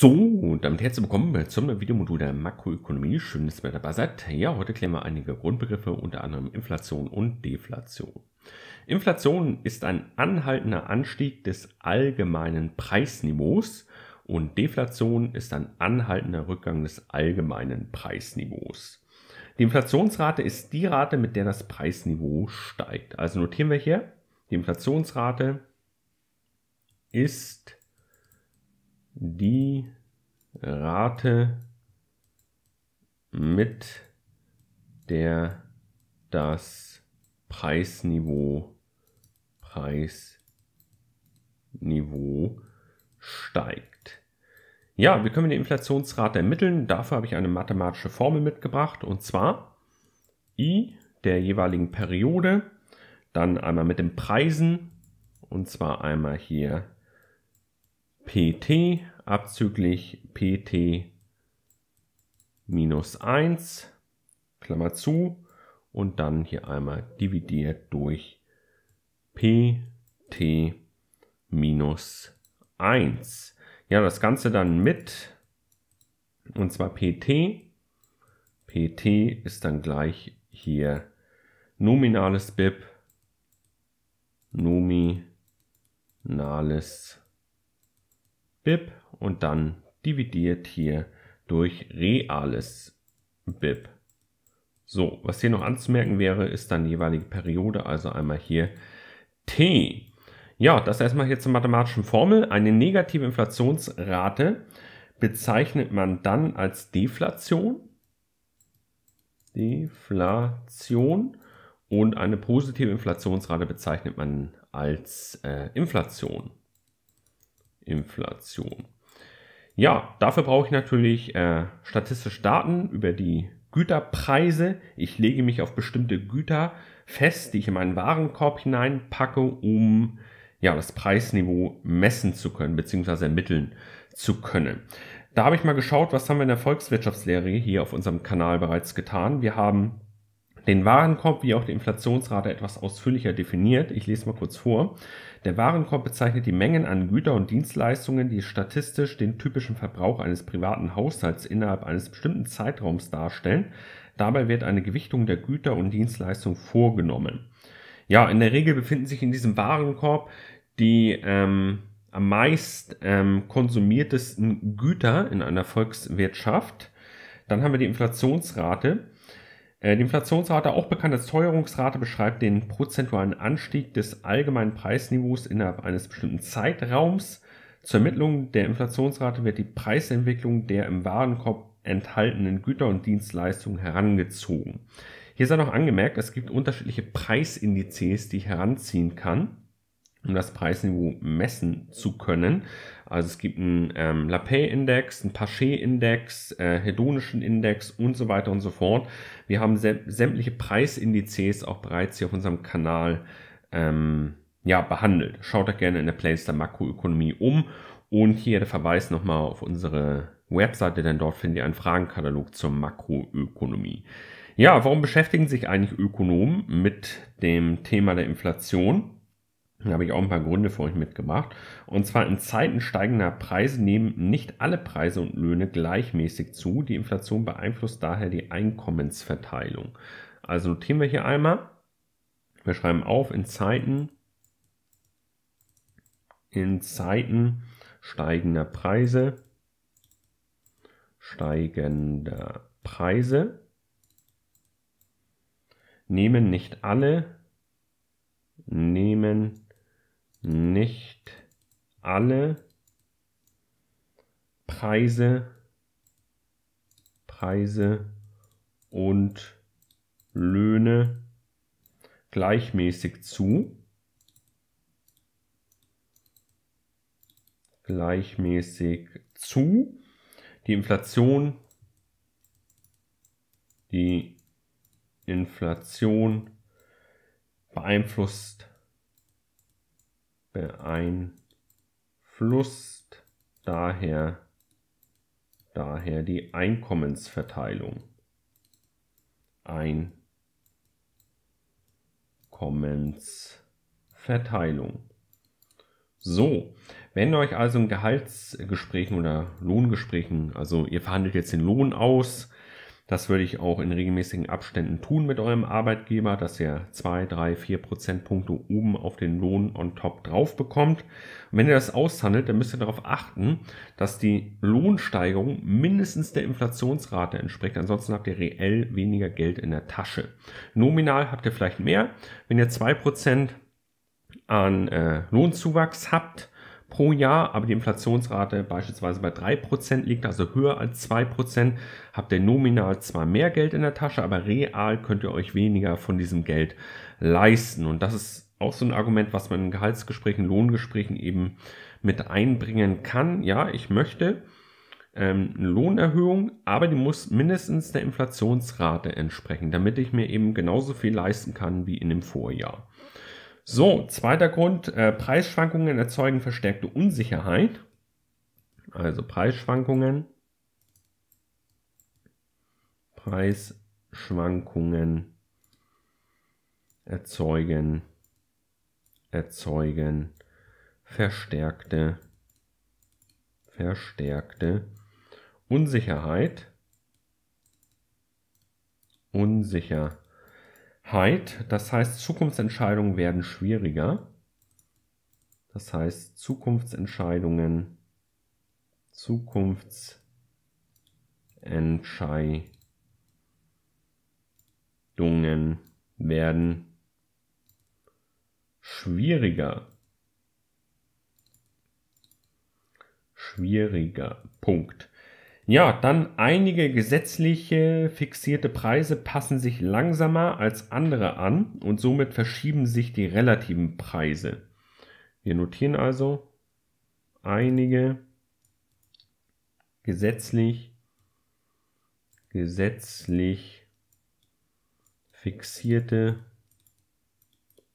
So, und damit herzlich willkommen äh, zum Videomodul der Makroökonomie. Schön, dass ihr dabei seid. Ja, heute klären wir einige Grundbegriffe, unter anderem Inflation und Deflation. Inflation ist ein anhaltender Anstieg des allgemeinen Preisniveaus und Deflation ist ein anhaltender Rückgang des allgemeinen Preisniveaus. Die Inflationsrate ist die Rate, mit der das Preisniveau steigt. Also notieren wir hier, die Inflationsrate ist die Rate mit der das Preisniveau Preisniveau steigt. Ja, wir können die Inflationsrate ermitteln. Dafür habe ich eine mathematische Formel mitgebracht und zwar i der jeweiligen Periode, dann einmal mit den Preisen und zwar einmal hier pt abzüglich pt minus 1, Klammer zu, und dann hier einmal dividiert durch pt minus 1. Ja, das Ganze dann mit, und zwar pt. pt ist dann gleich hier nominales BIP, nominales BIP BIP und dann dividiert hier durch reales BIP. So, was hier noch anzumerken wäre, ist dann die jeweilige Periode, also einmal hier T. Ja, das erstmal hier zur mathematischen Formel. Eine negative Inflationsrate bezeichnet man dann als Deflation. Deflation. Und eine positive Inflationsrate bezeichnet man als äh, Inflation. Inflation. Ja, dafür brauche ich natürlich äh, statistische Daten über die Güterpreise. Ich lege mich auf bestimmte Güter fest, die ich in meinen Warenkorb hineinpacke, um ja, das Preisniveau messen zu können bzw. ermitteln zu können. Da habe ich mal geschaut, was haben wir in der Volkswirtschaftslehre hier auf unserem Kanal bereits getan. Wir haben den Warenkorb wie auch die Inflationsrate etwas ausführlicher definiert. Ich lese mal kurz vor. Der Warenkorb bezeichnet die Mengen an Güter und Dienstleistungen, die statistisch den typischen Verbrauch eines privaten Haushalts innerhalb eines bestimmten Zeitraums darstellen. Dabei wird eine Gewichtung der Güter und Dienstleistungen vorgenommen. Ja, in der Regel befinden sich in diesem Warenkorb die ähm, am meist ähm, konsumiertesten Güter in einer Volkswirtschaft. Dann haben wir die Inflationsrate äh, die Inflationsrate, auch bekannt als Teuerungsrate, beschreibt den prozentualen Anstieg des allgemeinen Preisniveaus innerhalb eines bestimmten Zeitraums. Zur Ermittlung der Inflationsrate wird die Preisentwicklung der im Warenkorb enthaltenen Güter und Dienstleistungen herangezogen. Hier sei noch angemerkt, es gibt unterschiedliche Preisindizes, die ich heranziehen kann um das Preisniveau messen zu können. Also es gibt einen ähm, Lapay-Index, einen Paché-Index, äh, hedonischen Index und so weiter und so fort. Wir haben sämtliche Preisindizes auch bereits hier auf unserem Kanal ähm, ja, behandelt. Schaut da gerne in der Playlist der Makroökonomie um. Und hier der Verweis nochmal auf unsere Webseite, denn dort findet ihr einen Fragenkatalog zur Makroökonomie. Ja, warum beschäftigen sich eigentlich Ökonomen mit dem Thema der Inflation? Da habe ich auch ein paar Gründe für euch mitgebracht. Und zwar in Zeiten steigender Preise nehmen nicht alle Preise und Löhne gleichmäßig zu. Die Inflation beeinflusst daher die Einkommensverteilung. Also notieren wir hier einmal. Wir schreiben auf, in Zeiten, in Zeiten steigender Preise, steigender Preise nehmen nicht alle, nehmen nicht alle Preise, Preise und Löhne gleichmäßig zu. Gleichmäßig zu. Die Inflation, die Inflation beeinflusst beeinflusst daher, daher die Einkommensverteilung. Einkommensverteilung. So, wenn euch also in Gehaltsgesprächen oder Lohngesprächen, also ihr verhandelt jetzt den Lohn aus, das würde ich auch in regelmäßigen Abständen tun mit eurem Arbeitgeber, dass ihr zwei, drei, vier Prozentpunkte oben auf den Lohn on top drauf bekommt. Und wenn ihr das aushandelt, dann müsst ihr darauf achten, dass die Lohnsteigerung mindestens der Inflationsrate entspricht. Ansonsten habt ihr reell weniger Geld in der Tasche. Nominal habt ihr vielleicht mehr. Wenn ihr zwei Prozent an äh, Lohnzuwachs habt, pro Jahr, aber die Inflationsrate beispielsweise bei 3% liegt, also höher als 2%, habt ihr nominal zwar mehr Geld in der Tasche, aber real könnt ihr euch weniger von diesem Geld leisten. Und das ist auch so ein Argument, was man in Gehaltsgesprächen, Lohngesprächen eben mit einbringen kann. Ja, ich möchte ähm, eine Lohnerhöhung, aber die muss mindestens der Inflationsrate entsprechen, damit ich mir eben genauso viel leisten kann wie in dem Vorjahr. So, zweiter Grund, äh, Preisschwankungen erzeugen verstärkte Unsicherheit. Also Preisschwankungen. Preisschwankungen erzeugen, erzeugen verstärkte, verstärkte Unsicherheit. Unsicherheit. Height, das heißt Zukunftsentscheidungen werden schwieriger. Das heißt Zukunftsentscheidungen, Zukunftsentscheidungen werden schwieriger. Schwieriger. Punkt. Ja, dann einige gesetzliche fixierte Preise passen sich langsamer als andere an und somit verschieben sich die relativen Preise. Wir notieren also einige gesetzlich gesetzlich fixierte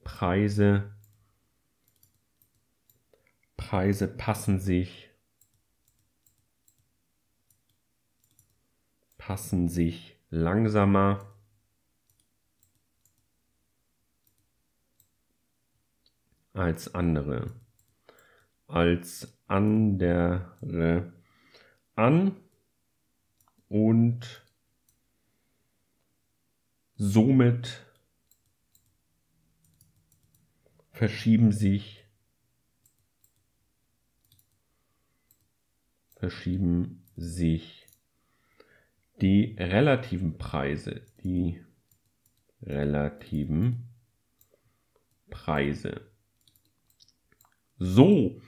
Preise Preise passen sich passen sich langsamer. als andere als andere an und somit verschieben sich verschieben sich die relativen Preise, die relativen Preise. So,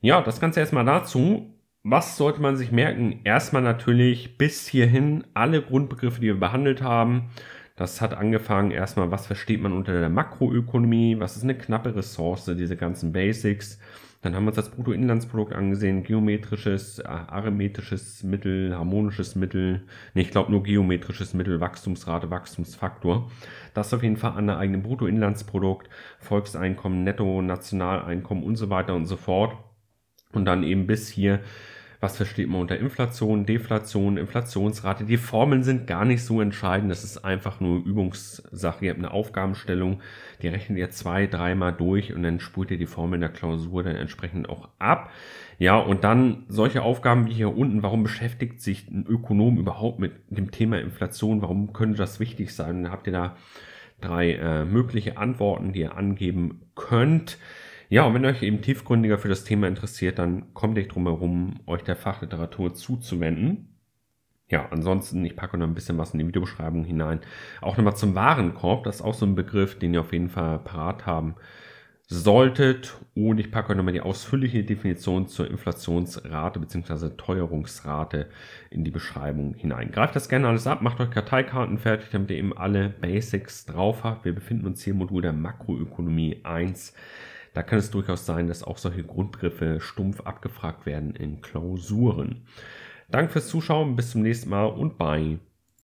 ja, das Ganze erstmal dazu. Was sollte man sich merken? Erstmal natürlich bis hierhin alle Grundbegriffe, die wir behandelt haben. Das hat angefangen erstmal, was versteht man unter der Makroökonomie, was ist eine knappe Ressource, diese ganzen Basics. Dann haben wir uns das Bruttoinlandsprodukt angesehen, geometrisches, äh, arithmetisches Mittel, harmonisches Mittel. nee, ich glaube nur geometrisches Mittel, Wachstumsrate, Wachstumsfaktor. Das auf jeden Fall an der eigenen Bruttoinlandsprodukt, Volkseinkommen, Netto, Nationaleinkommen und so weiter und so fort. Und dann eben bis hier was versteht man unter Inflation, Deflation, Inflationsrate. Die Formeln sind gar nicht so entscheidend. Das ist einfach nur Übungssache. Ihr habt eine Aufgabenstellung, die rechnet ihr zwei, dreimal durch und dann spult ihr die Formel in der Klausur dann entsprechend auch ab. Ja, und dann solche Aufgaben wie hier unten. Warum beschäftigt sich ein Ökonom überhaupt mit dem Thema Inflation? Warum könnte das wichtig sein? Dann habt ihr da drei äh, mögliche Antworten, die ihr angeben könnt. Ja, und wenn euch eben tiefgründiger für das Thema interessiert, dann kommt nicht drum herum, euch der Fachliteratur zuzuwenden. Ja, ansonsten, ich packe noch ein bisschen was in die Videobeschreibung hinein. Auch nochmal zum Warenkorb, das ist auch so ein Begriff, den ihr auf jeden Fall parat haben solltet. Und ich packe euch nochmal die ausführliche Definition zur Inflationsrate bzw. Teuerungsrate in die Beschreibung hinein. Greift das gerne alles ab, macht euch Karteikarten fertig, damit ihr eben alle Basics drauf habt. Wir befinden uns hier im Modul der Makroökonomie 1 da kann es durchaus sein, dass auch solche Grundgriffe stumpf abgefragt werden in Klausuren. Danke fürs Zuschauen, bis zum nächsten Mal und bye.